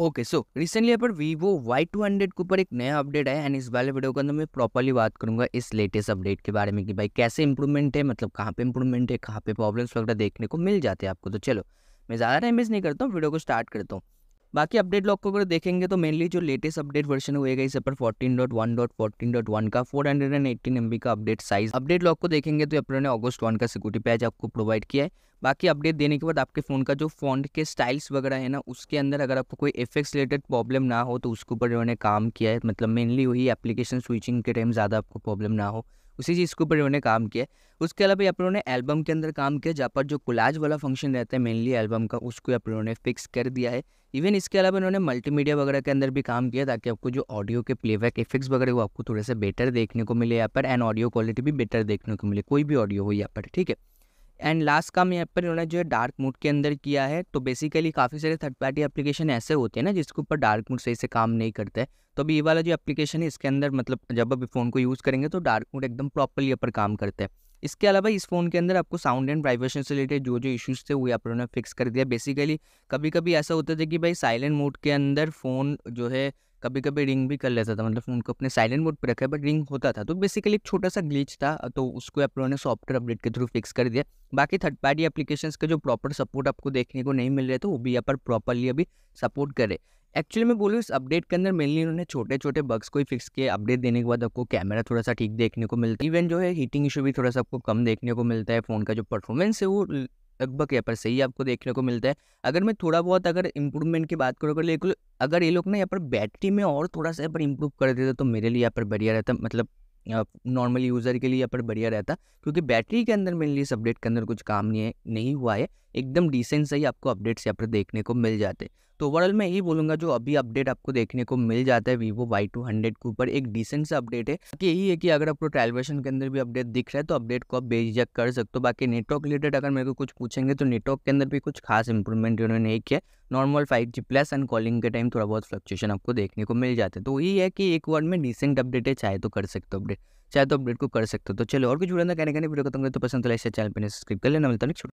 okay so recently यहाँ पर Vivo Y two hundred के ऊपर एक नया अपडेट है एंड इस वाले वीडियो के अंदर मैं प्रॉपरली बात करूंगा इस लेटेस्ट अपडेट के बारे में कि भाई कैसे इंप्रूवमेंट है मतलब कहाँ पे इंप्रूवमेंट है कहाँ पे प्रॉब्लम्स वगैरह देखने को मिल जाते हैं आपको तो चलो मैं ज़्यादा टाइम वेस्ट नहीं करता हूँ वीडियो को स्टार्ट करता हूँ बाकी अपडेट लॉक को अगर देखेंगे तो मेनली जो लेटेस्ट अपडेट वर्जन हुएगा इस पर वन का four hundred and M B का अपडेट साइज अपडेट लॉक को देखेंगे तो अपने ऑगस्ट वन का सिक्योरिटी पैच आपको प्रोवाइड किया है बाकी अपडेट देने के बाद आपके फ़ोन का जो फोन के स्टाइल्स वगैरह है ना उसके अंदर अगर आपको कोई एफेक्ट्स रिलेटेड प्रॉब्लम ना हो तो उसके ऊपर इन्होंने काम किया है मतलब मेनली वही एप्लीकेशन स्विचिंग के टाइम ज़्यादा आपको प्रॉब्लम ना हो उसी चीज़ के ऊपर इन्होंने काम किया उसके अलावा आप ने एल्बम के अंदर काम किया जहाँ पर जो कुलाज वाला फंक्शन रहता है मेनली एल्बम का उसको आप ने फिक्स कर दिया है इवन इसके अलावा इन्होंने मल्टीमीडिया वगैरह के अंदर भी काम किया ताकि आपको जो ऑडियो के प्लेबैक इफेक्ट्स वगैरह वो आपको थोड़े से बेटर देखने को मिले यहाँ पर एंड ऑडियो क्वालिटी भी बेटर देखने को मिले कोई भी ऑडियो हो यहाँ पर ठीक है एंड लास्ट काम यहाँ पर इन्होंने जो है डार्क मोड के अंदर किया है तो बेसिकली काफ़ी सारे थर्ड पार्टी एप्लीकेशन ऐसे होते हैं ना जिसके ऊपर डार्क मोड सही से काम नहीं करता है तो अभी ये वाला जो एप्लीकेशन है इसके अंदर मतलब जब अभी फ़ोन को यूज़ करेंगे तो डार्क मोड एकदम प्रॉपरली यहाँ पर काम करता है इसके अलावा इस फ़ोन के अंदर आपको साउंड एंड वाइब्रेशन से रिलेटेड जो जो इश्यूज थे वो यहाँ पर उन्होंने फिक्स कर दिया बेसिकली कभी कभी ऐसा होता था कि भाई साइलेंट मोड के अंदर फ़ोन जो है कभी कभी रिंग भी कर लेता था मतलब फ़ोन को अपने साइलेंट मोड पर रखा बट रिंग होता था तो बेसिकली एक छोटा सा ग्लीच था तो उसको आप लोगों ने सॉफ्टवेयर अपडेट के थ्रू फिक्स कर दिया बाकी थर्ड पार्टी एप्लीकेशन का जो प्रॉपर सपोर्ट आपको देखने को नहीं मिल रहे तो वो भी यहाँ पर प्रॉपरली अभी सपोर्ट करे एक्चुअली मैं बोलूँ इस अपडेट के अंदर मेनली उन्होंने छोटे छोटे बग्स को ही फिक्स किए अपडेट देने के बाद आपको कैमरा थोड़ा सा ठीक देखने को मिलता है इवन जो है हीटिंग इशू भी थोड़ा सा आपको कम देखने को मिलता है फ़ोन का जो परफॉर्मेंस है वो लगभग यहाँ पर सही आपको देखने को मिलता है अगर मैं थोड़ा बहुत अगर इम्प्रूवमेंट की बात करूँ अगर अगर ये लोग ना यहाँ पर बैटरी में और थोड़ा सा यहाँ पर इम्प्रूव कर देते तो मेरे लिए यहाँ पर बढ़िया रहता मतलब नॉर्मल यूज़र के लिए यहाँ पर बढ़िया रहता क्योंकि बैटरी के अंदर मेरे लिए इस अपडेट के अंदर कुछ काम नहीं है नहीं हुआ है एकदम डिसेंट सही आपको अपडेट्स यहाँ पर देखने को मिल जाते तो ओवरऑल मैं यही बोलूँगा जो अभी अपडेट आपको देखने को मिल जाता है वीवो वाई टू हंड्रेड के ऊपर एक डिसेंट सा अपडेट है बाकी यही है कि अगर आपको ट्रायल वर्जन के अंदर भी अपडेट दिख रहा है तो अपडेट को आप बेझिझक कर सकते हो बाकी नेटवर्क रिलेटेड अगर मेरे को कुछ पूछेंगे तो नेटवर्क के अंदर भी कुछ खास इंप्रूवमेंट उन्होंने नहीं किया normal five G plus and calling के टाइम थोड़ा बहुत फ्लक्चुएशन आपको देखने को मिल जाता है तो यही है कि एक वर्ड में डिसेंट अपडेट है चाहे तो कर सकते हो अपडेट चाहे तो अपडेट को कर सकते हो तो चलो और कुछ जुड़ा कहने कहने वीडियो खत्म तो पसंद तो ऐसे चैनल पर सब्सक्राइब कर लेना मिलता नहीं